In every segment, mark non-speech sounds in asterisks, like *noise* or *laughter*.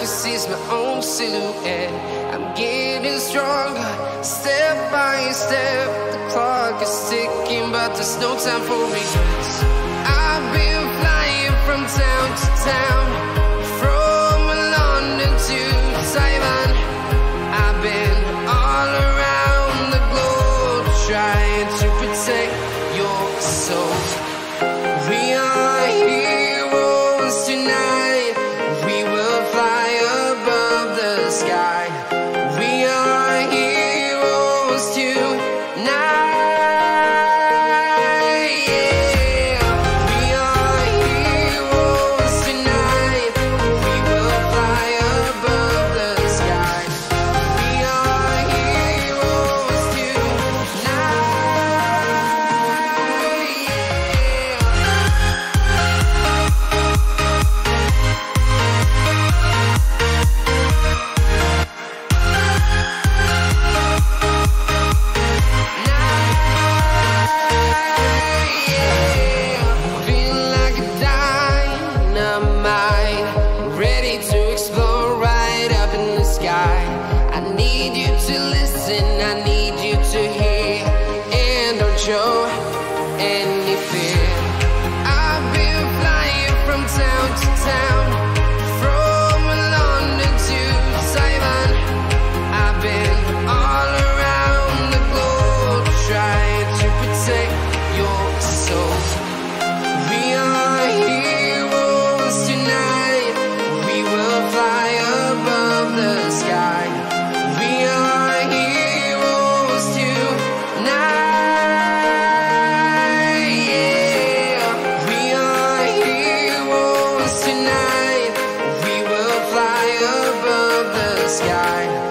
darkest is my own silhouette. I'm getting stronger, step by step. The clock is ticking, but there's no time for regrets. I've been flying from town to town. sky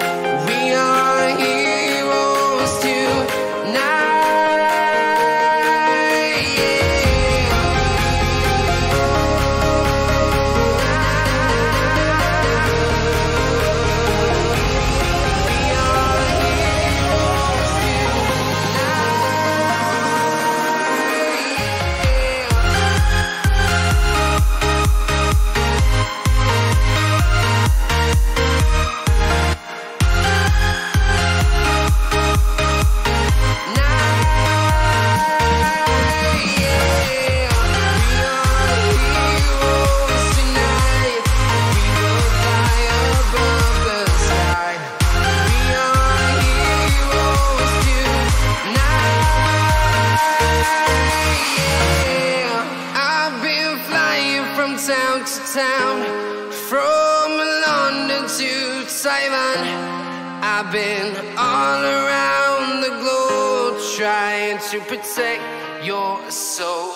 could take your soul.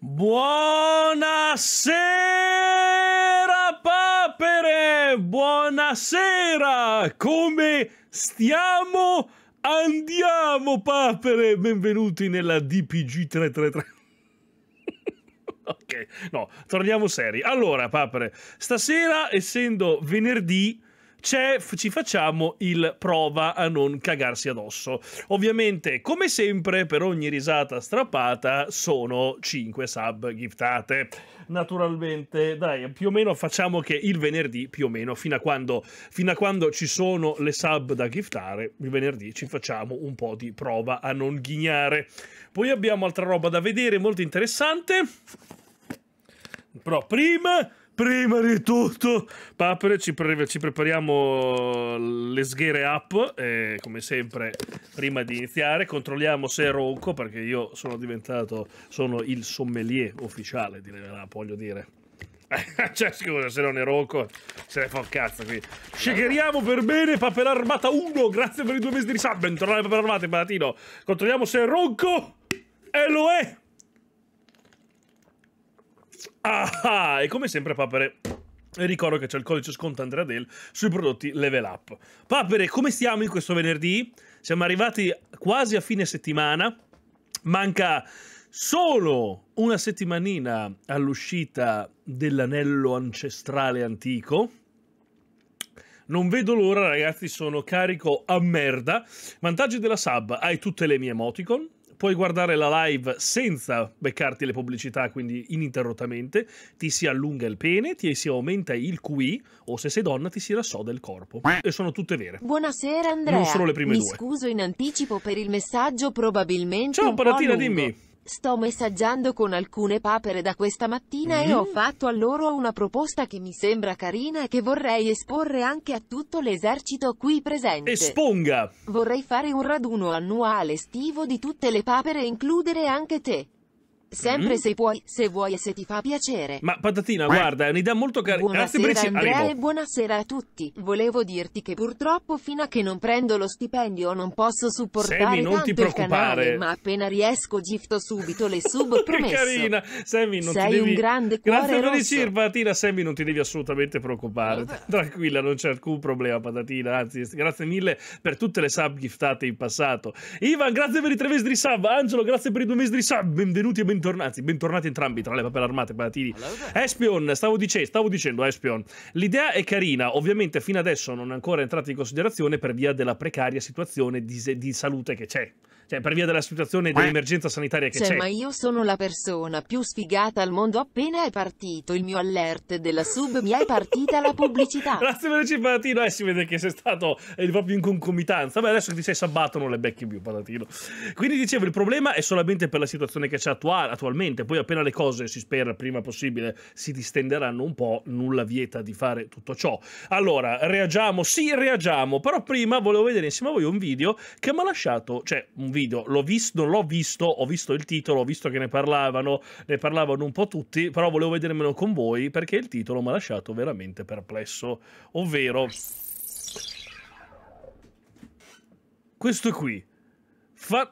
Buonasera papere, buonasera, come stiamo? Andiamo papere, benvenuti nella DPG 333 ok, no, torniamo seri. Allora, Papere, stasera, essendo venerdì, ci facciamo il prova a non cagarsi addosso. Ovviamente, come sempre, per ogni risata strappata sono 5 sub giftate. Naturalmente, dai, più o meno facciamo che il venerdì, più o meno, fino a quando, fino a quando ci sono le sub da giftare, il venerdì ci facciamo un po' di prova a non ghignare. Poi abbiamo altra roba da vedere, molto interessante. Però prima, prima di tutto, Papere, ci, pre- ci prepariamo le sghere up e come sempre, prima di iniziare, controlliamo se è ronco perché io sono diventato, sono il sommelier ufficiale di Leonardo, voglio dire. *laughs* cioè, scusa, se non è ronco, se ne fa un cazzo qui. Shakeriamo per bene Papera Armata 1. Grazie per i due mesi di sub. Bentornati Papera Armata, Palatino. Controlliamo se è ronco. E lo è. Ah, ah, e come sempre papere, ricordo che c'è il codice sconto Andrea Del sui prodotti Level Up. Papere, come stiamo in questo venerdì? Siamo arrivati quasi a fine settimana, manca solo una settimanina all'uscita dell'anello ancestrale antico. Non vedo l'ora, ragazzi, sono carico a merda. Vantaggi della sub, hai tutte le mie emoticon, puoi guardare la live senza beccarti le pubblicità, quindi ininterrottamente, ti si allunga il pene, ti si aumenta il QI o se sei donna ti si rassoda il corpo. E sono tutte vere. Buonasera Andrea. Non sono le prime Mi due. Mi scuso in anticipo per il messaggio, probabilmente Ciao, un Panatina, dimmi. Sto messaggiando con alcune papere da questa mattina e ho mm. fatto a loro una proposta che mi sembra carina e che vorrei esporre anche a tutto l'esercito qui presente. Esponga! Vorrei fare un raduno annuale estivo di tutte le papere e includere anche te. Sempre mm. se puoi, se vuoi e se ti fa piacere. Ma patatina, guarda, è un'idea molto carina. Grazie per Andrea Arrivo. e buonasera a tutti. Volevo dirti che purtroppo fino a che non prendo lo stipendio non posso supportare Sammy, non tanto il canale, ma appena riesco gifto subito le *laughs* sub promesse. che carina. Sammy, non Sei ti devi... un grande cuore Grazie per patatina, Sammy, non ti devi assolutamente preoccupare. Tranquilla, non c'è alcun problema, patatina. Anzi, grazie mille per tutte le sub giftate in passato. Ivan, grazie per i tre mesi di sub. Angelo, grazie per i due mesi di sub. Benvenuti e benvenuti bentornati, bentornati entrambi tra le papelle armate, palatini. Espion, stavo, dice, stavo dicendo, eh, Espion, l'idea è carina, ovviamente fino adesso non è ancora entrata in considerazione per via della precaria situazione di, di salute che c'è cioè per via della situazione dell'emergenza sanitaria che cioè, c'è. Ma io sono la persona più sfigata al mondo appena è partito il mio alert della sub mi è partita la pubblicità. *laughs* Grazie per il ciparatino, eh, si vede che sei stato eh, proprio in concomitanza. Beh, adesso che ti sei sabbato non le becchi più, patatino. Quindi dicevo, il problema è solamente per la situazione che c'è attuale, attualmente, poi appena le cose, si spera, prima possibile, si distenderanno un po', nulla vieta di fare tutto ciò. Allora, reagiamo, sì, reagiamo, però prima volevo vedere insieme a voi un video che mi ha lasciato, cioè un video video, l'ho visto, non l'ho visto, ho visto il titolo, ho visto che ne parlavano, ne parlavano un po' tutti, però volevo vedermelo con voi perché il titolo mi ha lasciato veramente perplesso, ovvero questo qui. Fa...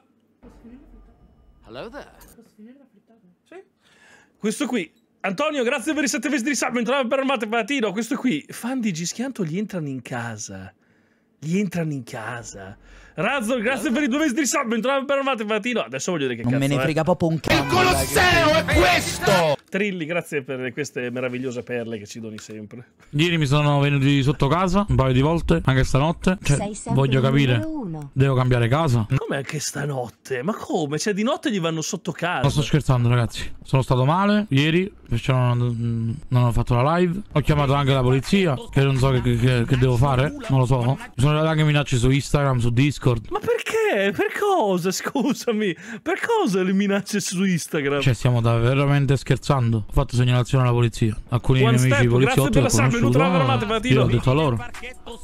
Questo qui. Antonio, grazie per i sette mesi di salvo. Entrava per armate patino. Questo qui. Fan di Gischianto gli entrano in casa gli entrano in casa. Razzo, grazie per i due mesi di sub. Entrava per armate mattino. Adesso voglio dire che non cazzo. Non me ne frega eh. proprio un cazzo. Il Colosseo è questo! Trilli, grazie per queste meravigliose perle che ci doni sempre. Ieri mi sono venuti sotto casa un paio di volte, anche stanotte. Cioè, voglio capire no? Devo cambiare casa? Come anche stanotte? Ma come? Cioè, di notte gli vanno sotto casa. Ma sto scherzando, ragazzi. Sono stato male ieri, perciò non, non ho fatto la live. Ho chiamato anche la polizia, che non so che, che, che devo fare. Non lo so. Mi sono arrivate anche minacce su Instagram, su Discord. Ma perché? Per cosa? Scusami. Per cosa le minacce su Instagram? Cioè, stiamo veramente scherzando. Ho fatto segnalazione alla polizia. Alcuni One nemici step, poliziotti l'ho conosciuto. Io l'ho detto a loro.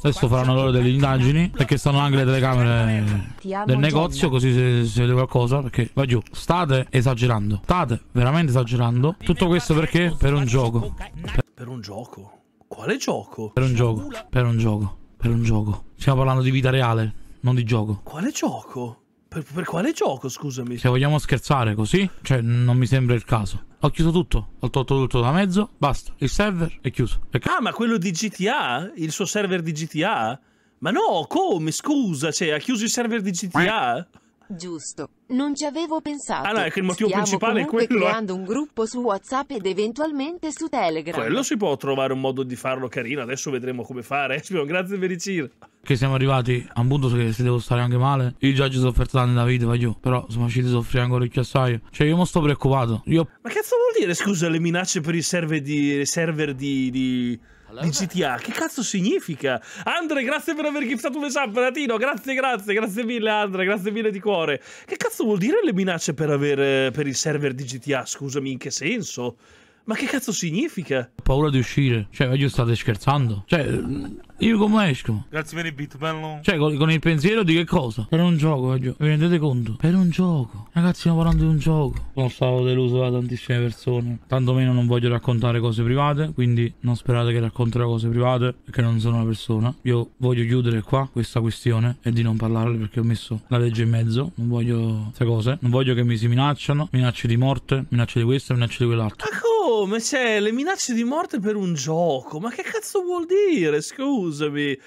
Adesso faranno loro delle indagini, perché stanno anche le telecamere del, eh, del negozio così se, se vede qualcosa perché va giù state esagerando state veramente esagerando tutto questo perché per un gioco per, per un gioco quale gioco per un gioco per un gioco per un gioco stiamo parlando di vita reale non di gioco quale gioco per, per, quale gioco, scusami? Se vogliamo scherzare così, cioè non mi sembra il caso. Ho chiuso tutto, ho tolto tutto da mezzo, basta. Il server è chiuso. È... Ah, ma quello di GTA? Il suo server di GTA? Ma no, come? Scusa, cioè, ha chiuso i server di GTA? Giusto, non ci avevo pensato. Ah no, è che il motivo Stiamo principale è quello. Eh. creando un gruppo su WhatsApp ed eventualmente su Telegram. Quello si può trovare un modo di farlo carino, adesso vedremo come fare. *laughs* grazie per il giro. Che siamo arrivati a un punto che se devo stare anche male, io già ci ho sofferto tanto nella vita, io. Però sono usciti a soffrire ancora il assai. Cioè io mi sto preoccupato. Io... Ma cazzo vuol dire, scusa, le minacce per i server di... server di... di di GTA. Che cazzo significa? Andre, grazie per aver giftato un messaggio, Natino. Grazie, grazie, grazie mille, Andre. Grazie mille di cuore. Che cazzo vuol dire le minacce per, avere, per il server di GTA? Scusami, in che senso? Ma che cazzo significa? Ho paura di uscire. Cioè, ma io state scherzando? Cioè, io come esco? Grazie per il beat, bello. Cioè, con, con, il pensiero di che cosa? Per un gioco, raggio. vi rendete conto? Per un gioco. Ragazzi, stiamo parlando di un gioco. Sono stato deluso da tantissime persone. Tantomeno non voglio raccontare cose private, quindi non sperate che racconterò cose private, perché non sono una persona. Io voglio chiudere qua questa questione e di non parlarle perché ho messo la legge in mezzo. Non voglio queste cose. Non voglio che mi si minacciano, minacce di morte, minacce di questo, minacce di quell'altro. Ma come? come? ma c'è le minacce di morte per un gioco. Ma che cazzo vuol dire? Scusami.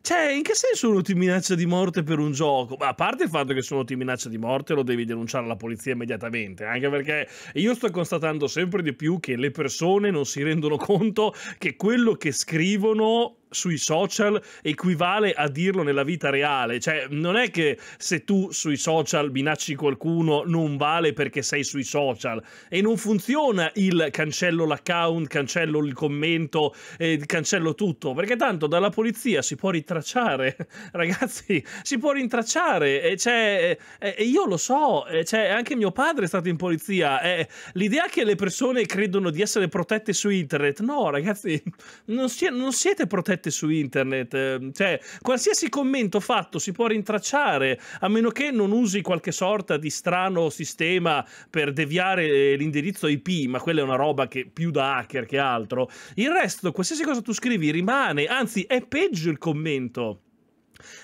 Cioè, in che senso uno ti minaccia di morte per un gioco? Ma a parte il fatto che se uno ti minaccia di morte lo devi denunciare alla polizia immediatamente, anche perché io sto constatando sempre di più che le persone non si rendono conto che quello che scrivono sui social equivale a dirlo nella vita reale, cioè non è che se tu sui social minacci qualcuno non vale perché sei sui social e non funziona il cancello l'account, cancello il commento, eh, cancello tutto, perché tanto dalla polizia si può ritracciare, *laughs* ragazzi, si può rintracciare e cioè, eh, io lo so, eh, cioè, anche mio padre è stato in polizia, eh, l'idea che le persone credono di essere protette su internet, no ragazzi, non, si non siete protette mette su internet, ehm, cioè qualsiasi commento fatto si può rintracciare, a meno che non usi qualche sorta di strano sistema per deviare eh, l'indirizzo IP, ma quella è una roba che più da hacker che altro. Il resto, qualsiasi cosa tu scrivi rimane, anzi è peggio il commento.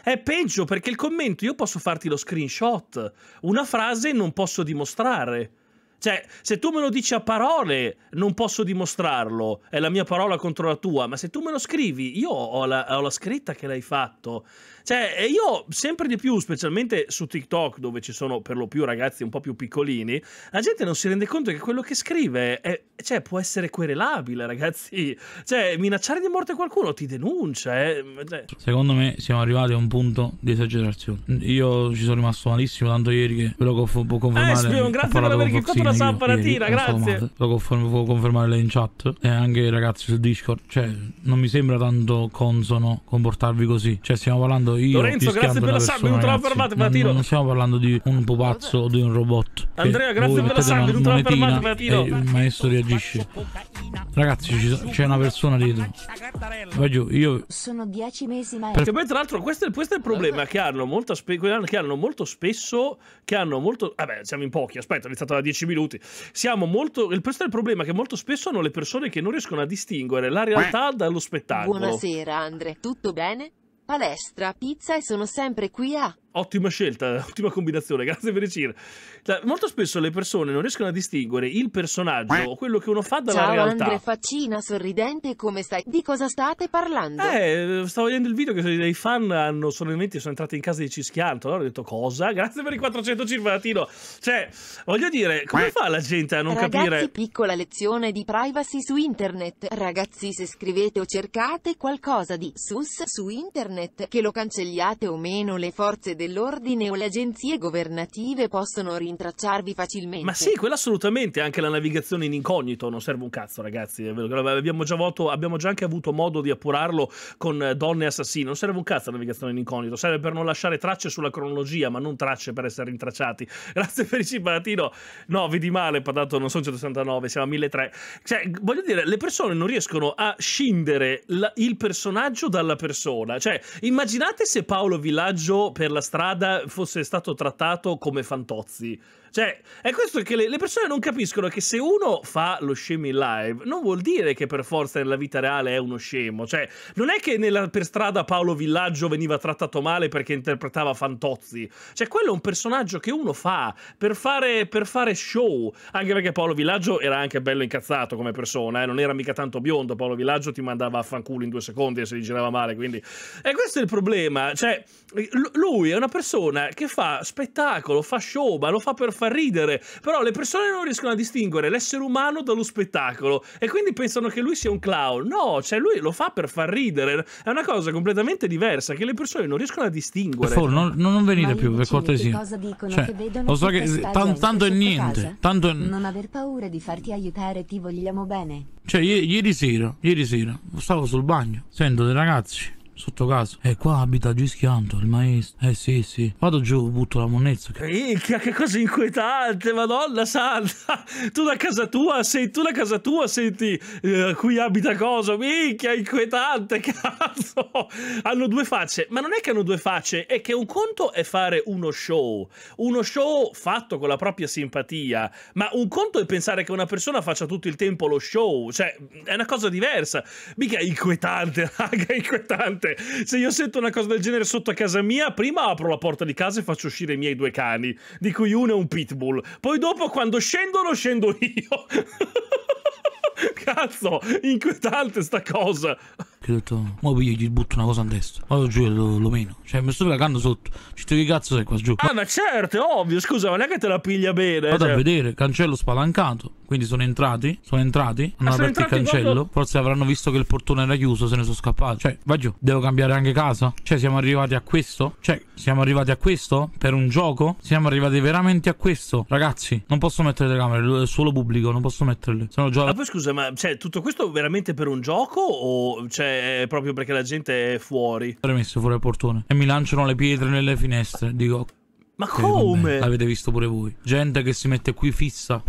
È peggio perché il commento io posso farti lo screenshot, una frase non posso dimostrare. Cioè, se tu me lo dici a parole, non posso dimostrarlo, è la mia parola contro la tua, ma se tu me lo scrivi, io ho la, ho la scritta che l'hai fatto. Cioè, io sempre di più, specialmente su TikTok, dove ci sono per lo più ragazzi un po' più piccolini, la gente non si rende conto che quello che scrive è, cioè, può essere querelabile, ragazzi. Cioè, minacciare di morte qualcuno ti denuncia. Eh. Cioè. Secondo me siamo arrivati a un punto di esagerazione. Io ci sono rimasto malissimo tanto ieri che ve lo conf- Eh, un grazie per avermi incontrato. Ciao Samparatina, grazie. Lo confermo, può confermare lei in chat. E anche ragazzi su Discord. Cioè, non mi sembra tanto consono comportarvi così. Cioè, stiamo parlando io. Lorenzo, grazie per la sub, venuto la fermata, Patino. Non stiamo parlando di un pupazzo o di un robot. Andrea, grazie per la sub, venuto la fermata, Patino. Il maestro reagisce. Ragazzi, c'è una persona dietro. Vai giù, io. Sono dieci mesi ma. Perché poi, tra l'altro, questo, questo, è il problema che hanno, molto, che hanno molto spesso. Che hanno molto. Vabbè, siamo in pochi. Aspetta, è iniziato da dieci minuti minuti. Molto, il, questo è il problema che molto spesso hanno le persone che non riescono a distinguere la realtà dallo spettacolo. Buonasera Andre, tutto bene? Palestra, pizza e sono sempre qui a... Ottima scelta, *laughs* ottima combinazione, grazie per Vericir. Cioè, molto spesso le persone non riescono a distinguere il personaggio o quello che uno fa dalla Ciao, realtà. Andre Faccina sorridente, come stai? Di cosa state parlando? Eh, stavo vedendo il video che dei fan hanno, sono, sono entrati in casa di Cischianto, allora ho detto cosa? Grazie per i 400 cirvatino. Cioè, voglio dire, come fa la gente a non Ragazzi, capire? Ragazzi, piccola lezione di privacy su internet. Ragazzi, se scrivete o cercate qualcosa di sus su internet, che lo cancelliate o meno le forze del dell'ordine o le agenzie governative possono rintracciarvi facilmente. Ma sì, quella assolutamente, anche la navigazione in incognito non serve un cazzo ragazzi, abbiamo già, voto, abbiamo già anche avuto modo di appurarlo con eh, donne assassine, non serve un cazzo la navigazione in incognito, serve per non lasciare tracce sulla cronologia, ma non tracce per essere rintracciati. *laughs* Grazie per il Palatino, no vedi male Padato, non sono 169, siamo a 1300. Cioè, voglio dire, le persone non riescono a scindere la, il personaggio dalla persona, cioè immaginate se Paolo Villaggio per la strada strada fosse stato trattato come Fantozzi. Cioè, è questo che le, persone non capiscono che se uno fa lo scemo in live, non vuol dire che per forza nella vita reale è uno scemo. Cioè, non è che nella, per strada Paolo Villaggio veniva trattato male perché interpretava Fantozzi. Cioè, quello è un personaggio che uno fa per fare, per fare show. Anche perché Paolo Villaggio era anche bello incazzato come persona, eh? non era mica tanto biondo. Paolo Villaggio ti mandava a fanculo in due secondi e se gli girava male, quindi... E questo è il problema. Cioè, lui è una persona che fa spettacolo, fa show, ma lo fa per far ridere. Però le persone non riescono a distinguere l'essere umano dallo spettacolo e quindi pensano che lui sia un clown. No, cioè lui lo fa per far ridere. È una cosa completamente diversa che le persone non riescono a distinguere. For, non, non venite più, per cortesia. Cosa dicono cioè, che vedono lo so che tan, tanto è niente. Casa. Tanto è... Non aver paura di farti aiutare, ti vogliamo bene. Cioè, ieri sera, ieri sera, stavo sul bagno, sento dei ragazzi sotto casa. E qua abita Gischianto, il maestro. Eh sì, sì. Vado giù, butto la monnezza. Ricca, che cosa inquietante, madonna santa. Tu da casa tua, sei tu da casa tua, senti eh, qui abita cosa, minchia, inquietante, *laughs* cazzo. Hanno due facce, ma non è che hanno due facce, è che un conto è fare uno show, uno show fatto con la propria simpatia, ma un conto è pensare che una persona faccia tutto il tempo lo show, cioè è una cosa diversa. Mica inquietante, *laughs* raga, inquietante genere. Se io sento una cosa del genere sotto a casa mia, prima apro la porta di casa e faccio uscire i miei due cani, di cui uno è un pitbull. Poi dopo, quando scendono, scendo io. *laughs* Cazzo, inquietante sta cosa che ho detto, ma io gli butto una cosa a destra, vado giù e lo, lo meno. Cioè, mi sto cagando sotto. Ci cioè, che cazzo sei qua giù? Ah, ma certo, è ovvio, scusa, ma non è che te la piglia bene. Vado cioè. a vedere, cancello spalancato. Quindi sono entrati, sono entrati, hanno ah, aperto il cancello. Quando... Forse avranno visto che il portone era chiuso, se ne sono scappati. Cioè, va giù, devo cambiare anche casa? Cioè, siamo arrivati a questo? Cioè, siamo arrivati a questo? Per un gioco? Siamo arrivati veramente a questo? Ragazzi, non posso mettere le camere, è solo pubblico, non posso metterle. Sono già... Ma poi scusa, ma cioè, tutto questo veramente per un gioco o... Cioè... Eh, proprio perché la gente è fuori. Premesso fuori al portone e mi lanciano le pietre nelle finestre. Dico, ma come? L'avete visto pure voi. Gente che si mette qui fissa.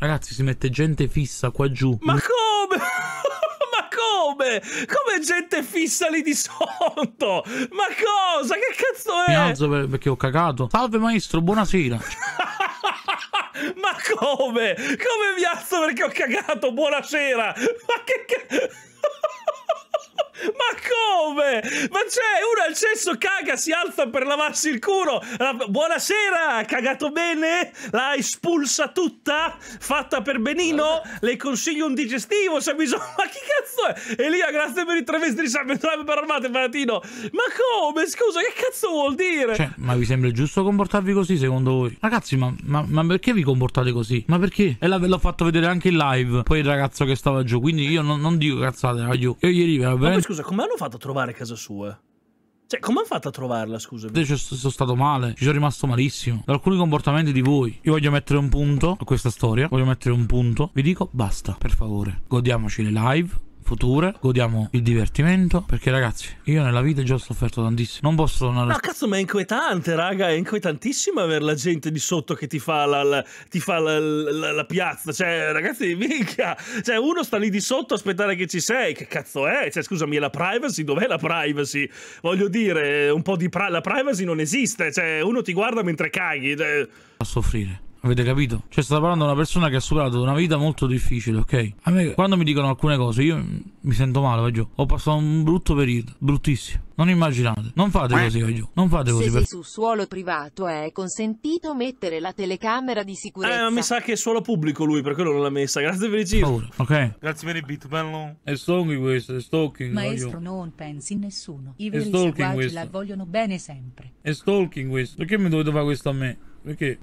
Ragazzi, si mette gente fissa qua giù. Ma come? *laughs* come? Come gente fissa lì di sotto? Ma cosa? Che cazzo è? Mi alzo perché ho cagato. Salve maestro, buonasera. *laughs* Ma come? Come mi alzo perché ho cagato? Buonasera. Ma che cazzo? Ma come? Ma c'è uno al cesso caga, si alza per lavarsi il culo. Buonasera, cagato bene? L'ha espulsa tutta? Fatta per benino? Le consiglio un digestivo se ha bisogno. *laughs* Ma chi cazzo è? Elia, grazie per i tre mesi di sangue, per armate, Valentino. Ma come? Scusa, che cazzo vuol dire? Cioè, ma vi sembra giusto comportarvi così secondo voi? Ragazzi, ma, ma, ma perché vi comportate così? Ma perché? E l'ho fatto vedere anche in live. Poi il ragazzo che stava giù. Quindi io non, non dico cazzate, ragione. Io gli ieri veramente scusa, come hanno fatto a trovare casa sua? Cioè, come hanno fatto a trovarla, scusami? Io sono stato male, ci sono rimasto malissimo. Da alcuni comportamenti di voi. Io voglio mettere un punto a questa storia. Voglio mettere un punto. Vi dico, basta, per favore. Godiamoci le live future, godiamo il divertimento. Perché, ragazzi, io nella vita già ho sofferto tantissimo. Non posso tornare. No, cazzo, ma è inquietante, raga. È inquietantissimo avere la gente di sotto che ti fa la, la, ti fa la, la piazza. Cioè, ragazzi, minchia. Cioè, uno sta lì di sotto a aspettare che ci sei. Che cazzo è? Cioè, scusami, è la privacy? Dov'è la privacy? Voglio dire, un po' di pra- la privacy non esiste. Cioè, uno ti guarda mentre caghi. Cioè... A soffrire. Avete capito? Cioè, sta parlando di una persona che ha superato una vita molto difficile, ok? A me, quando mi dicono alcune cose, io mi sento male, Vaggio. Ho passato un brutto periodo, bruttissimo. Non immaginate, non fate così, vai giù. Non fate così. Se per... su suolo privato è consentito mettere la telecamera di sicurezza. Eh, ma mi sa che è suolo pubblico lui, per quello non l'ha messa. Grazie per il giro. ok? Grazie per il beat, bello. È stalking questo, è stalking. Maestro, non pensi in nessuno. I veri seguaci la vogliono bene sempre. È stalking questo. Perché mi dovete fare questo a me? Perché?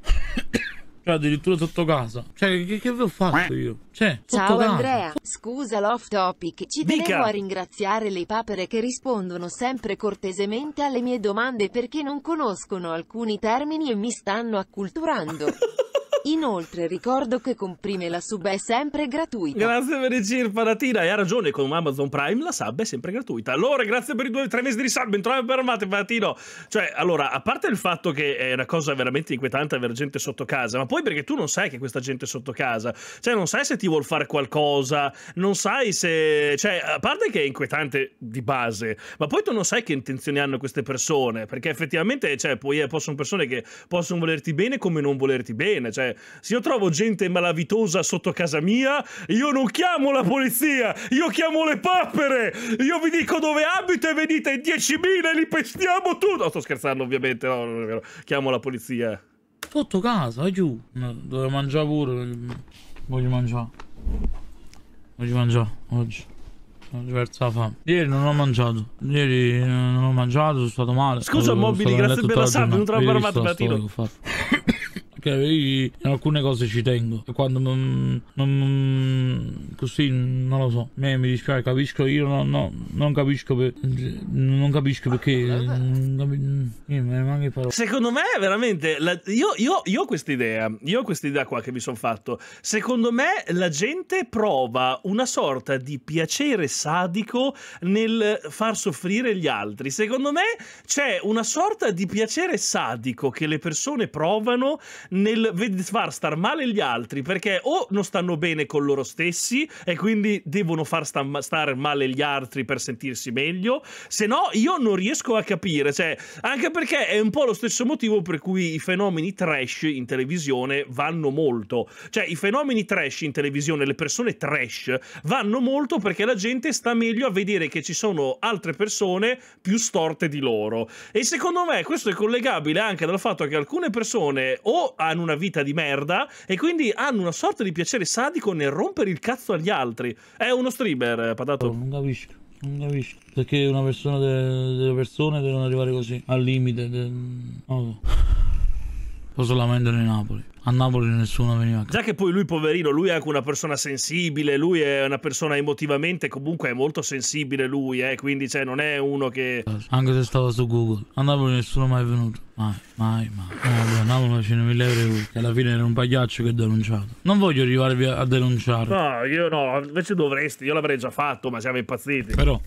Cioè, addirittura sotto casa. Cioè, che, che vi ho fatto io? Cioè, Ciao casa. Andrea, scusa l'off topic, ci tengo a ringraziare le papere che rispondono sempre cortesemente alle mie domande perché non conoscono alcuni termini e mi stanno acculturando. *laughs* Inoltre ricordo che comprime la sub è sempre gratuita. Grazie per il E hai ragione, con Amazon Prime la sub è sempre gratuita. Allora, grazie per i due tre mesi di sub, entriamo per Mate Patino. Cioè, allora, a parte il fatto che è una cosa veramente inquietante avere gente sotto casa, ma poi perché tu non sai che questa gente è sotto casa, cioè non sai se ti vuol fare qualcosa, non sai se... cioè, a parte che è inquietante di base, ma poi tu non sai che intenzioni hanno queste persone, perché effettivamente, cioè, poi eh, possono persone che possono volerti bene come non volerti bene, cioè, se io trovo gente malavitosa sotto casa mia, io non chiamo la polizia, io chiamo le papere, io vi dico dove abito e venite in 10.000 e li pestiamo tutto. No, sto scherzando ovviamente, no, non è vero. Chiamo la polizia. Sotto casa, giù. dove mangiare pure, voglio mangiare. Voglio mangiare, oggi diversa fame. Ieri non ho mangiato. Ieri eh, non ho mangiato, sono stato male. Scusa, Mobili, grazie per la salve. Non te l'ho parlato mattino perché in alcune cose ci tengo. e Quando non, non così non lo so. Me mi dispiace, capisco, io no, no, non capisco per, non capisco perché. Non capi, Secondo me, veramente, la, io, io, io ho questa idea. Io ho questa idea qua che mi sono fatto. Secondo me la gente prova una sorta di piacere sadico nel far soffrire gli altri. Secondo me c'è una sorta di piacere sadico che le persone provano nel far star male gli altri perché o non stanno bene con loro stessi e quindi devono far star male gli altri per sentirsi meglio, se no io non riesco a capire, cioè, anche perché è un po' lo stesso motivo per cui i fenomeni trash in televisione vanno molto, cioè i fenomeni trash in televisione, le persone trash vanno molto perché la gente sta meglio a vedere che ci sono altre persone più storte di loro e secondo me questo è collegabile anche dal fatto che alcune persone o hanno una vita di merda e quindi hanno una sorta di piacere sadico nel rompere il cazzo agli altri. È uno streamer, eh, patato. non capisco. Non capisco perché una persona de delle persone devono arrivare così al limite. De- non lo so. Posso lamentare Napoli a Napoli nessuno veniva Già che poi lui, poverino, lui è anche una persona sensibile, lui è una persona emotivamente comunque è molto sensibile lui, eh, quindi cioè, non è uno che... Anche se stava su Google, a Napoli nessuno mai è venuto. Mai, mai, mai. Eh, vabbè, a Napoli facendo 1000 euro che alla fine era un pagliaccio che ha denunciato. Non voglio arrivarvi a denunciare. No, io no, invece dovresti, io l'avrei già fatto, ma siamo impazziti. Però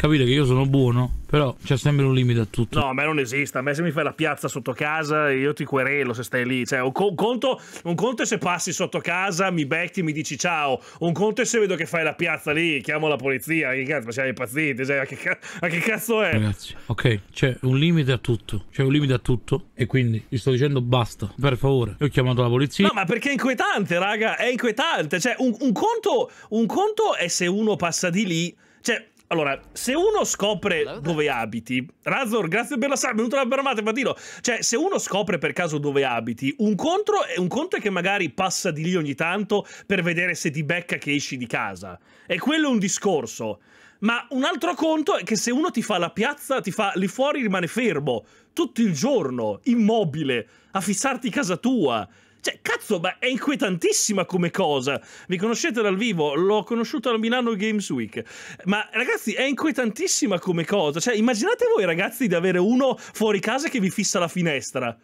capire che io sono buono, però c'è sempre un limite a tutto. No, a me non esiste. A me se mi fai la piazza sotto casa, io ti querelo se stai lì. Cioè, un, co- conto, un conto è se passi sotto casa, mi becchi, mi dici ciao. Un conto è se vedo che fai la piazza lì, chiamo la polizia. Che cazzo, ma siamo impazziti? Cioè, a che, ca- a, che cazzo è? Ragazzi, ok, c'è un limite a tutto. C'è un limite a tutto. E quindi gli sto dicendo basta, per favore. Io ho chiamato la polizia. No, ma perché è inquietante, raga? È inquietante. Cioè, un, un conto, un conto è se uno passa di lì. Cioè, allora, se uno scopre dove abiti, Razor, grazie per la sala, benvenuto alla Bermate, Patino. Cioè, se uno scopre per caso dove abiti, un, contro, un conto è che magari passa di lì ogni tanto per vedere se ti becca che esci di casa. E quello è un discorso. Ma un altro conto è che se uno ti fa la piazza, ti fa lì fuori rimane fermo tutto il giorno, immobile, a fissarti casa tua. Cioè, cazzo, ma è inquietantissima come cosa. Mi conoscete dal vivo, l'ho conosciuto a Milano Games Week. Ma ragazzi, è inquietantissima come cosa. Cioè, immaginate voi ragazzi di avere uno fuori casa che vi fissa la finestra.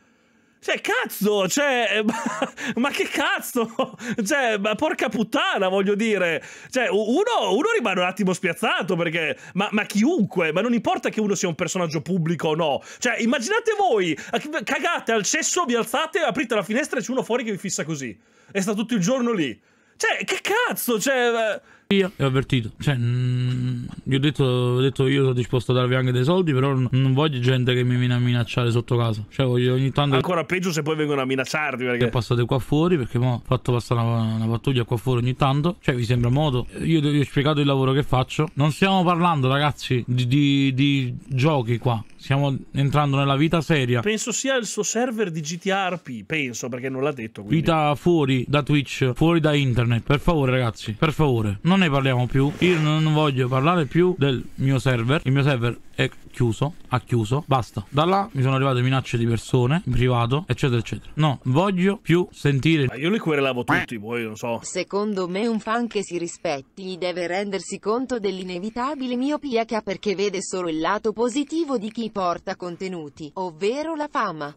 Cioè, cazzo, cioè, eh, *laughs* ma, che cazzo? Cioè, ma porca puttana, voglio dire. Cioè, uno, uno rimane un attimo spiazzato perché, ma, ma, chiunque, ma non importa che uno sia un personaggio pubblico o no. Cioè, immaginate voi, cagate al cesso, vi alzate, aprite la finestra e c'è uno fuori che vi fissa così. E sta tutto il giorno lì. Cioè, che cazzo, cioè... Eh, io e ho avvertito. Cioè, mh, mm, gli ho detto, ho detto, io sono disposto a darvi anche dei soldi, però non, non, voglio gente che mi viene a minacciare sotto casa. Cioè, voglio ogni tanto. Ancora peggio se poi vengono a minacciarti. Perché passate qua fuori, perché ho fatto passare una, una, pattuglia qua fuori ogni tanto. Cioè, vi sembra modo. Io vi ho spiegato il lavoro che faccio. Non stiamo parlando, ragazzi, di, di, di giochi qua. Stiamo entrando nella vita seria. Penso sia il suo server di GTA penso, perché non l'ha detto. Quindi. Vita fuori da Twitch, fuori da internet. Per favore, ragazzi, per favore. Non non ne parliamo più. Io non voglio parlare più del mio server. Il mio server è chiuso, ha chiuso, basta. Da là mi sono arrivate minacce di persone, in privato, eccetera, eccetera. No, voglio più sentire. Ma io li querelavo tutti, poi non so. Secondo me un fan che si rispetti deve rendersi conto dell'inevitabile miopia che ha perché vede solo il lato positivo di chi porta contenuti, ovvero la fama.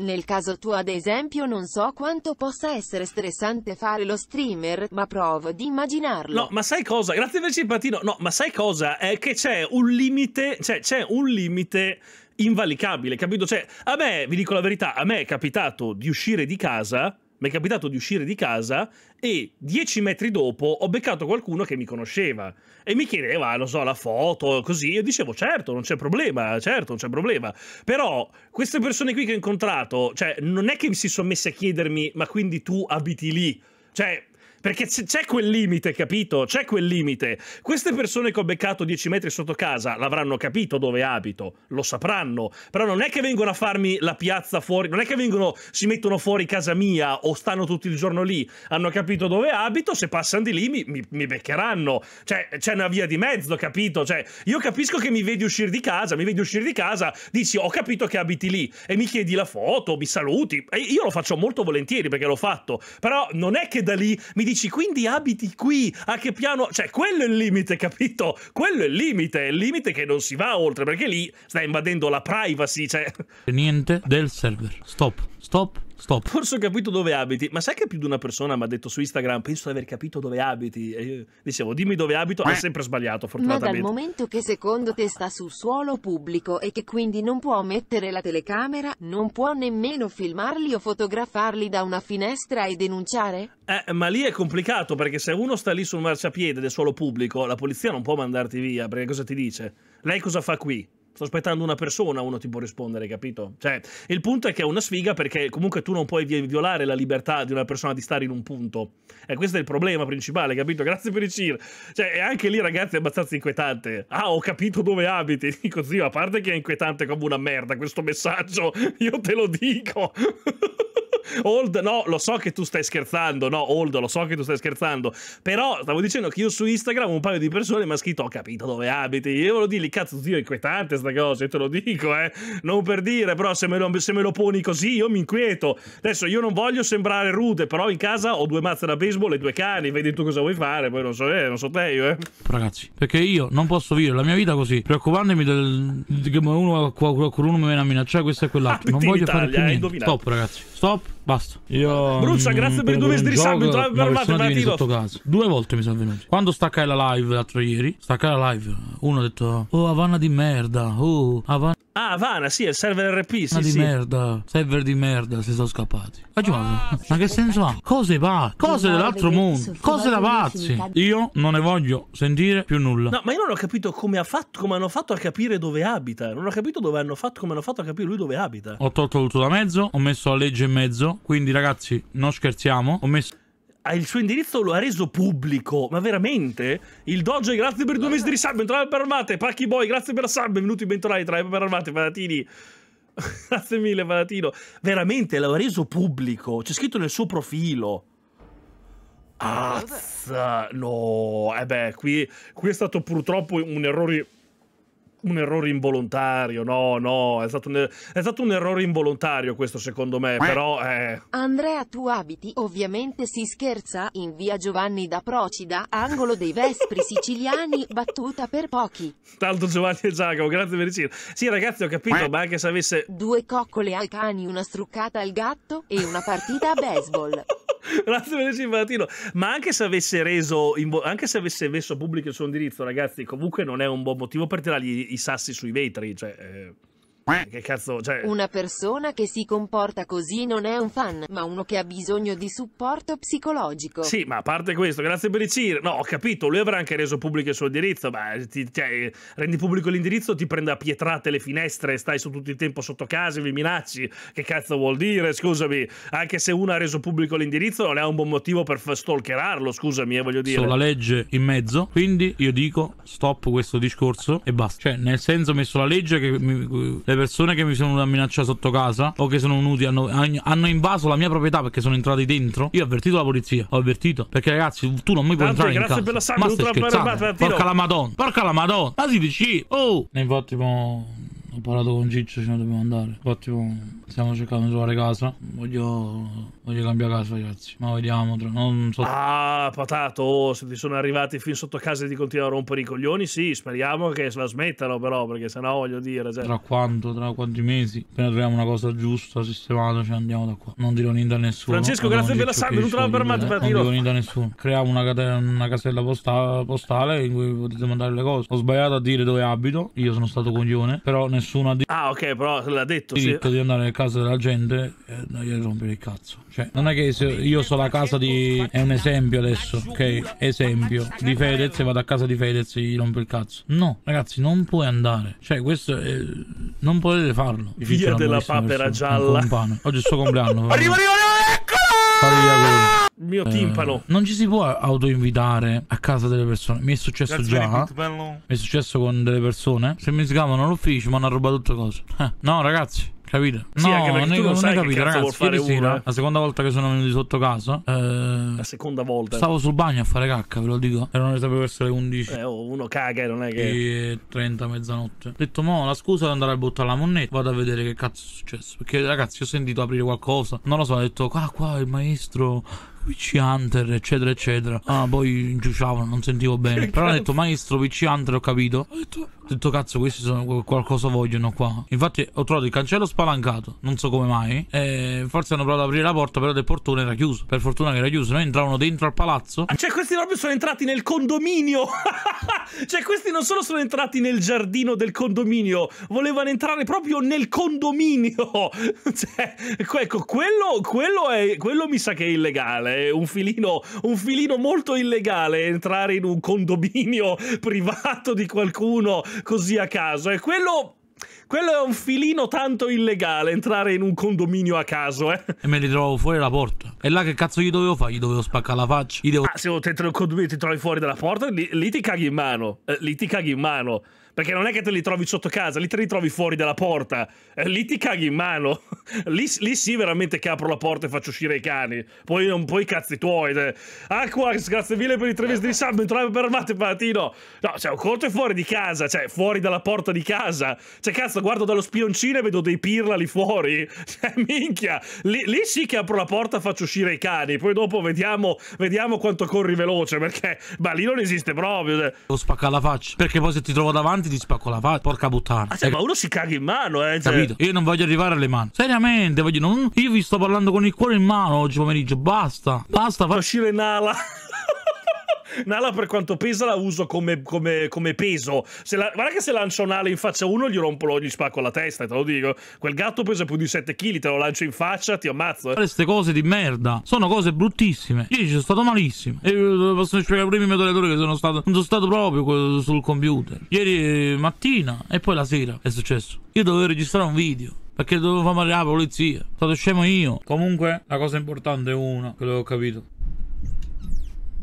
Nel caso tuo ad esempio non so quanto possa essere stressante fare lo streamer, ma provo ad immaginarlo. No, ma sai cosa? Grazie per il simpatino. No, ma sai cosa? È che c'è un limite, cioè c'è un limite invalicabile, capito? Cioè, a me, vi dico la verità, a me è capitato di uscire di casa mi è capitato di uscire di casa e dieci metri dopo ho beccato qualcuno che mi conosceva e mi chiedeva, non so, la foto, così. Io dicevo, certo, non c'è problema, certo, non c'è problema. Però queste persone qui che ho incontrato, cioè, non è che mi si sono messe a chiedermi, ma quindi tu abiti lì? Cioè, perché c'è quel limite, capito? C'è quel limite. Queste persone che ho beccato 10 metri sotto casa l'avranno capito dove abito, lo sapranno. Però non è che vengono a farmi la piazza fuori, non è che vengono, si mettono fuori casa mia o stanno tutto il giorno lì. Hanno capito dove abito, se passano di lì mi, mi, mi beccheranno. Cioè, c'è una via di mezzo, capito? Cioè, io capisco che mi vedi uscire di casa, mi vedi uscire di casa, dici ho capito che abiti lì e mi chiedi la foto, mi saluti. E io lo faccio molto volentieri perché l'ho fatto. Però non è che da lì mi dici quindi abiti qui, a che piano... Cioè, quello è il limite, capito? Quello è il limite, è il limite che non si va oltre, perché lì sta invadendo la privacy, cioè... Niente del server. Stop, stop, Stop. Forse ho capito dove abiti, ma sai che più di una persona mi ha detto su Instagram penso di aver capito dove abiti e io dicevo dimmi dove abito, è eh. sempre sbagliato fortunatamente. Ma dal momento che secondo te sta su suolo pubblico e che quindi non può mettere la telecamera, non può nemmeno filmarli o fotografarli da una finestra e denunciare? Eh, ma lì è complicato perché se uno sta lì sul marciapiede del suolo pubblico, la polizia non può mandarti via perché cosa ti dice? Lei cosa fa qui? Sto aspettando una persona, uno ti può rispondere, capito? Cioè, il punto è che è una sfiga perché comunque tu non puoi violare la libertà di una persona di stare in un punto. E questo è il problema principale, capito? Grazie per il CIR. Cioè, e anche lì, ragazzi, è abbastanza inquietante. Ah, ho capito dove abiti. *laughs* Dico, zio, a parte che è inquietante come una merda questo messaggio, *laughs* io te lo dico. *laughs* Old, no, lo so che tu stai scherzando, no, Old, lo so che tu stai scherzando, però stavo dicendo che io su Instagram un paio di persone mi ha scritto, ho capito dove abiti, io ve lo dico, cazzo zio, è inquietante sta cosa, io te lo dico, eh, non per dire, però se me lo, se me lo poni così io mi inquieto. Adesso io non voglio sembrare rude, però in casa ho due mazze da baseball e due cani, vedi tu cosa vuoi fare, poi non so, eh, non so te io, eh. Ragazzi, perché io non posso vivere la mia vita così, preoccupandomi del... che uno, qualcuno mi viene a minacciare questo e quell'altro, *laughs* non voglio Italia, fare più niente. Stop ragazzi, stop Basta. Io. Brucia, mm, grazie per i due mesi di sangue. Due volte mi sono venuti. Quando staccai la live l'altro ieri, staccai la live. Uno ha detto: Oh, Havana di merda. Oh, Havana. Ah, Vana, sì, è il server RP, sì, ma di sì. merda, server di merda, si sono scappati. Ma, ah, ma che senso ha? Cose va? Cose dell'altro mondo? Cose da pazzi? Io non ne voglio sentire più nulla. No, ma io non ho capito come, ha fatto, come hanno fatto a capire dove abita. Non ho capito dove hanno fatto, come hanno fatto a capire lui dove abita. Ho tolto tutto da mezzo, ho messo la legge in mezzo, quindi ragazzi, non scherziamo, ho messo il suo indirizzo lo ha reso pubblico. Ma veramente? Il Doge, grazie per due mesi di sub, bentornati per armate. Pacchi Boy, grazie per la sub, benvenuti bentornati tra per armate, Palatini. *laughs* grazie mille, Palatino. Veramente l'ha reso pubblico. C'è scritto nel suo profilo. Azza, no, e eh beh, qui, qui è stato purtroppo un errore un errore involontario, no, no, è stato un, è stato un errore involontario questo secondo me, però... Eh. Andrea, tu abiti, ovviamente si scherza, in via Giovanni da Procida, angolo dei Vespri siciliani, *laughs* battuta per pochi. Tanto Giovanni e Giacomo, grazie per il ciro. Sì ragazzi, ho capito, ma anche se avesse... Due coccole ai cani, una struccata al gatto e una partita a baseball. *laughs* grazie *laughs* per Benessimo Valentino. Ma anche se avesse reso, anche se avesse messo pubblico il suo indirizzo, ragazzi, comunque non è un buon motivo per tirargli i sassi sui vetri. Cioè, eh. Eh, che cazzo, cioè... Una persona che si comporta così non è un fan, ma uno che ha bisogno di supporto psicologico. Sì, ma a parte questo, grazie per i CIR. No, ho capito, lui avrà anche reso pubblico il suo indirizzo, ma ti, cioè, rendi pubblico l'indirizzo, ti prende a pietrate le finestre, stai su tutto il tempo sotto casa, vi minacci. Che cazzo vuol dire, scusami? Anche se uno ha reso pubblico l'indirizzo, non è un buon motivo per stalkerarlo, scusami, eh, voglio dire. Sono la legge in mezzo, quindi io dico stop questo discorso e basta. Cioè, nel senso ho messo la legge che mi, le eh, persone che mi sono venuto minacciare sotto casa o che sono venuti hanno, hanno, invaso la mia proprietà perché sono entrati dentro. Io ho avvertito la polizia. Ho avvertito. Perché, ragazzi, tu non mi puoi Tanto entrare in casa. Per la sangue, Ma stai scherzando? Porca la madonna. Porca la madonna. Ma si dici. Oh. E infatti, mo ho parlato con Ciccio, ce ne dobbiamo andare. Infatti stiamo cercando di trovare casa. Voglio, voglio cambiare casa, ragazzi. Ma vediamo. Tra... Non so... Ah, patato, oh, se ti sono arrivati fin sotto casa di continuare a rompere i coglioni, sì, speriamo che se la smettano però, perché sennò voglio dire... Cioè... Tra quanto, tra quanti mesi, appena troviamo una cosa giusta, sistemata, ci cioè, ne andiamo da qua. Non dirò niente a nessuno. Francesco, grazie per la salve, non trovo per mano, eh. Non dirò niente a nessuno. Creiamo una, una casella posta postale in cui potete mandare le cose. Ho sbagliato a dire dove abito, io sono stato coglione, però... Nel nessuno ha diritto. Ah, ok, però l'ha detto. Il diritto sì. di andare nel casa della gente e eh, non gli rompere il cazzo. Cioè, non è che io so la casa di. È un esempio adesso, ok? Esempio di Fedez e vado a casa di Fedez e gli rompo il cazzo. No, ragazzi, non puoi andare. Cioè, questo è... non potete farlo. Via della papera gialla. Oggi è il suo compleanno. arriva, *laughs* arriva, arriva, ecco! Il mio eh, timpano. Eh, non ci si può autoinvitare a casa delle persone. Mi è successo Grazie già. Mi è successo con delle persone. Se mi sgamano all'ufficio, mi hanno rubato tutte cose. Eh, no, ragazzi. Capito? Sì, no, anche perché tu non, sai non capito, ragazzi. Ieri sera, la seconda volta che sono venuto sotto casa, eh, la seconda volta stavo sul bagno a fare cacca, ve lo dico. Erano sapevo essere le 11. Eh, oh, uno caga, non è che. E 30, mezzanotte. Ho detto, mo, la scusa è andare a buttare la monnetta. Vado a vedere che cazzo è successo. Perché, ragazzi, ho sentito aprire qualcosa. Non lo so, ho detto, qua, qua il maestro PC Hunter, eccetera, eccetera. Ah, poi inciuciavano, non sentivo bene. *laughs* Però hanno detto maestro PC Hunter, ho capito. Ho detto, ho detto cazzo, questi sono qualcosa vogliono qua. Infatti ho trovato il cancello spalancato, non so come mai. E eh, forse hanno provato ad aprire la porta, però del portone era chiuso. Per fortuna che era chiuso, noi entravano dentro al palazzo. Ah, cioè, questi proprio sono entrati nel condominio. *laughs* cioè, questi non solo sono entrati nel giardino del condominio, volevano entrare proprio nel condominio. *laughs* cioè, ecco, quello, quello, è, quello mi sa che è illegale un filino, un filino molto illegale entrare in un condominio *laughs* privato di qualcuno così a caso. E quello quello è un filino tanto illegale entrare in un condominio a caso, eh. E me li trovo fuori dalla porta. E là che cazzo gli dovevo fare? Gli dovevo spaccare la faccia. Gli devo... Ah, se entri ti trovi fuori dalla porta, lì, lì ti caghi in mano. Eh, lì ti caghi in mano. Perché non è che te li trovi sotto casa, lì te li trovi fuori dalla porta. Eh, lì ti caghi in mano. *laughs* Lì, lì sì, veramente che apro la porta e faccio uscire i cani. Poi non puoi cazzi tuoi. Aquax, ah, grazie mille per i tre mesi di sub. Trovi per Mate Palatino. No, cioè, un corto è fuori di casa, cioè, fuori dalla porta di casa. Cioè, cazzo, guardo dallo spioncino e vedo dei pirla lì fuori. *laughs* Cioè, minchia. Lì, lì sì che apro la porta e faccio uscire i cani. Poi dopo vediamo, vediamo quanto corri veloce. Perché, ma lì non esiste proprio. Cioè. Devo spacca la faccia. Perché poi se ti trovo davanti davanti ti spacco la faccia. Porca puttana. Ah, cioè, ma uno si caga in mano, eh. Cioè. Capito? Io non voglio arrivare alle mani. Seriamente, voglio. Non... Io vi sto parlando con il cuore in mano oggi pomeriggio. Basta. Basta. Fa... Uscire in ala. Nala per quanto pesa la uso come, come, come peso. La, guarda che se lancio Nala in faccia a uno gli rompo lo, gli spacco la testa, te lo dico. Quel gatto pesa più di 7 kg, te lo lancio in faccia, ti ammazzo. Eh. Queste cose di merda sono cose bruttissime. Io ci sono stato malissimo. E eh, posso spiegare pure i miei moderatori che sono stato. Non sono stato proprio sul computer. Ieri eh, mattina e poi la sera è successo. Io dovevo registrare un video perché dovevo fare male la polizia. Sono stato scemo io. Comunque, la cosa importante è una, quello che ho capito.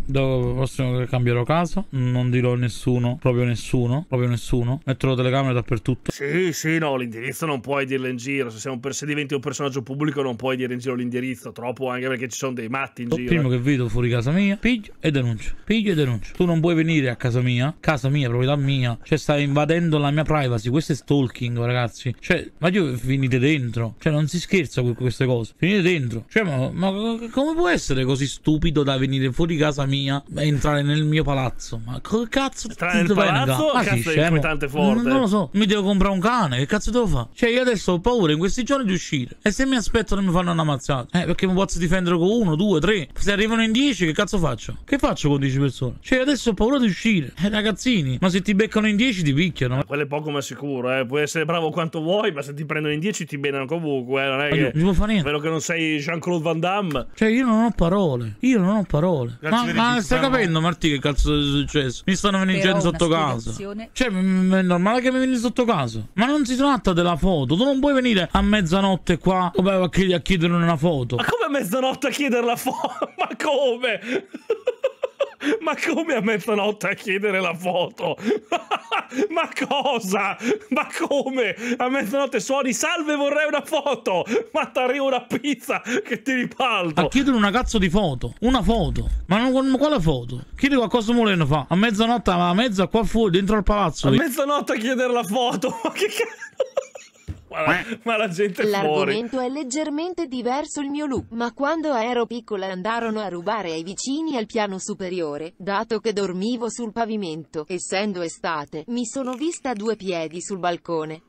Dopo prossimo che cambierò casa, non dirò a nessuno, proprio nessuno, proprio nessuno. Metterò telecamere dappertutto. Sì, sì, no, l'indirizzo non puoi dirlo in giro. Se, un, se, diventi un personaggio pubblico non puoi dire in giro l'indirizzo, troppo anche perché ci sono dei matti in Lo giro. Primo eh. che vedo fuori casa mia, piglio e denuncio. Piglio e denuncio. Tu non puoi venire a casa mia, casa mia, proprietà mia. Cioè, stai invadendo la mia privacy. Questo è stalking, ragazzi. Cioè, ma io finite dentro. Cioè, non si scherza con queste cose. Finite dentro. Cioè, ma, ma come può essere così stupido da venire fuori casa mia? mia entrare nel mio palazzo. Ma che cazzo? Entrare nel palazzo? Ma cazzo sì, inquietante forte. Non, non lo so. Mi devo comprare un cane. Che cazzo devo fare? Cioè, io adesso ho paura in questi giorni di uscire. E se mi aspettano mi fanno una mazzata? Eh, perché mi posso difendere con uno, due, tre. Se arrivano in dieci, che cazzo faccio? Che faccio con dieci persone? Cioè, adesso ho paura di uscire. Eh, ragazzini, ma se ti beccano in dieci ti picchiano. Quello è poco ma sicuro, eh. Puoi essere bravo quanto vuoi, ma se ti prendono in dieci ti benano comunque. Eh. Non è che. Non si può fare niente. Spero che non sei Jean-Claude Van Damme. Cioè, io non ho parole. Io non ho parole. Grazie ma ma stai capendo, Martì, che cazzo è successo? Mi stanno venendo Però sotto casa. Cioè, è normale che mi vieni sotto casa. Ma non si tratta della foto. Tu non puoi venire a mezzanotte qua a chiedere una foto. Ma come a mezzanotte a chiedere la foto? *laughs* Ma come? ma come a mezzanotte a chiedere la foto? *laughs* ma cosa? Ma come? A mezzanotte suoni salve vorrei una foto, ma ti arriva una pizza che ti ripalto. A chiedere una cazzo di foto, una foto, ma non, quale foto? Chiedi qualcosa Moreno fa, a mezzanotte, a mezza qua fuori, dentro al palazzo. A mezzanotte a chiedere la foto, *laughs* ma che cazzo? ma, la, ma la gente L'argomento fuori. è leggermente diverso il mio look, ma quando ero piccola andarono a rubare ai vicini al piano superiore, dato che dormivo sul pavimento, essendo estate, mi sono vista a due piedi sul balcone.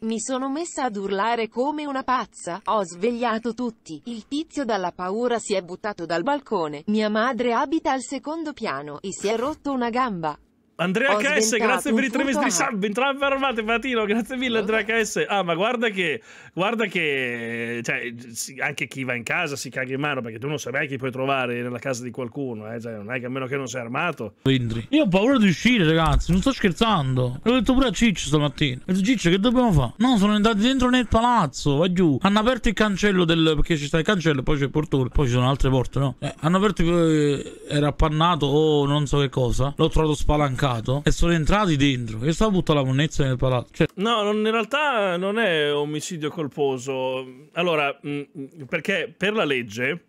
Mi sono messa ad urlare come una pazza, ho svegliato tutti, il tizio dalla paura si è buttato dal balcone, mia madre abita al secondo piano, e si è rotto una gamba. Andrea Ho KS, grazie per i tre mesi di sub. Entrambe armate, Patino. Grazie mille, Andrea KS. Ah, ma guarda che, guarda che cioè, anche chi va in casa si caga in mano perché tu non sai mai chi puoi trovare nella casa di qualcuno. Eh? Cioè, non è che a meno che non sei armato. Io ho paura di uscire, ragazzi. Non sto scherzando. L'ho detto pure a Ciccio stamattina. Ho detto, Ciccio, che dobbiamo fare? No, sono andati dentro nel palazzo. Vai giù. Hanno aperto il cancello del. perché ci sta il cancello, poi c'è il portone. Poi ci sono altre porte, no? Eh, hanno aperto. Eh, era appannato o oh, non so che cosa. L'ho trovato spalancato attaccato e sono entrati dentro. E stavo buttando la monnezza nel palazzo. Cioè... No, non, in realtà non è omicidio colposo. Allora, mh, mm, mm, perché per la legge,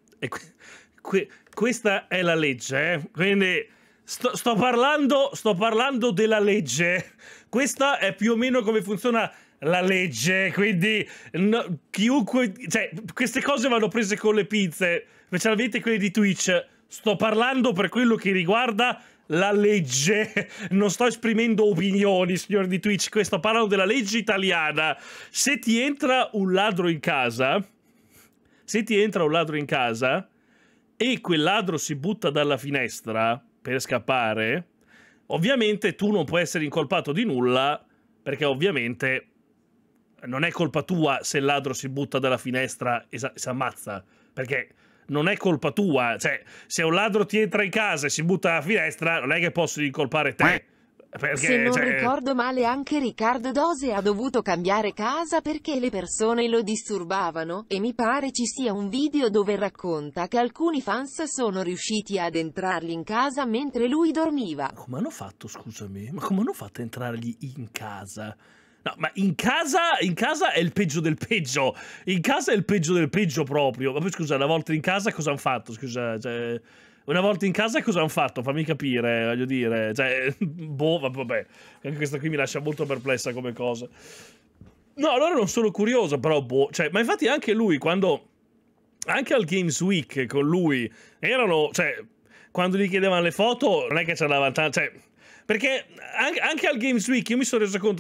que questa è la legge, eh? quindi... Sto, sto, parlando, sto parlando della legge. Questa è più o meno come funziona la legge, quindi no, chiunque... Cioè, queste cose vanno prese con le pinze, specialmente quelle di Twitch. Sto parlando per quello che riguarda la legge, non sto esprimendo opinioni, signori di Twitch, questo parlo della legge italiana. Se ti entra un ladro in casa, se ti entra un ladro in casa e quel ladro si butta dalla finestra per scappare, ovviamente tu non puoi essere incolpato di nulla, perché ovviamente non è colpa tua se il ladro si butta dalla finestra e si ammazza, perché non è colpa tua. Cioè, se un ladro ti entra in casa e si butta alla finestra, non è che posso incolpare te. Perché, se non cioè... ricordo male anche Riccardo Dose ha dovuto cambiare casa perché le persone lo disturbavano, e mi pare ci sia un video dove racconta che alcuni fans sono riusciti ad entrargli in casa mentre lui dormiva. Ma come hanno fatto, scusami, ma come hanno fatto a entrargli in casa? No, ma in casa, in casa, è il peggio del peggio. In casa è il peggio del peggio proprio. Ma poi scusa, una volta in casa cosa hanno fatto? Scusa, cioè, una volta in casa cosa hanno fatto? Fammi capire, voglio dire. Cioè, *laughs* boh, vabbè. Anche questa qui mi lascia molto perplessa come cosa. No, allora non sono curioso, però boh. Cioè, ma infatti anche lui, quando... Anche al Games Week con lui erano... Cioè, quando gli chiedevano le foto, non è che c'era la Cioè, perché anche, anche al Games Week io mi sono reso conto